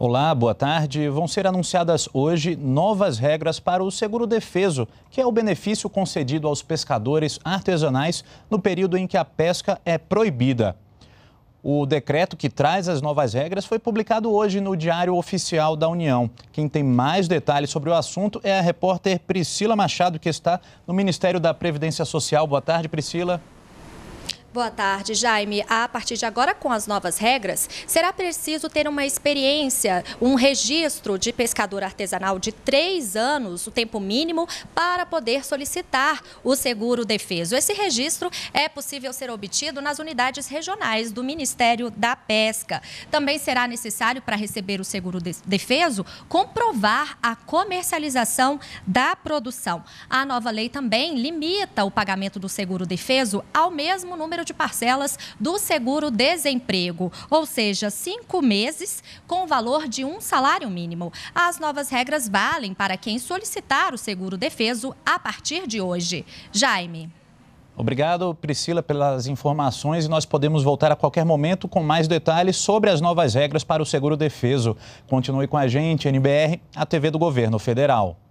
Olá, boa tarde. Vão ser anunciadas hoje novas regras para o seguro defeso, que é o benefício concedido aos pescadores artesanais no período em que a pesca é proibida. O decreto que traz as novas regras foi publicado hoje no Diário Oficial da União. Quem tem mais detalhes sobre o assunto é a repórter Priscila Machado, que está no Ministério da Previdência Social. Boa tarde, Priscila. Boa tarde, Jaime. A partir de agora, com as novas regras, será preciso ter uma experiência, um registro de pescador artesanal de três anos, o tempo mínimo, para poder solicitar o seguro defeso. Esse registro é possível ser obtido nas unidades regionais do Ministério da Pesca. Também será necessário, para receber o seguro defeso, comprovar a comercialização da produção. A nova lei também limita o pagamento do seguro defeso ao mesmo número de parcelas do seguro-desemprego, ou seja, cinco meses com o valor de um salário mínimo. As novas regras valem para quem solicitar o seguro-defeso a partir de hoje. Jaime. Obrigado, Priscila, pelas informações e nós podemos voltar a qualquer momento com mais detalhes sobre as novas regras para o seguro defeso. Continue com a gente, NBR, a TV do Governo Federal.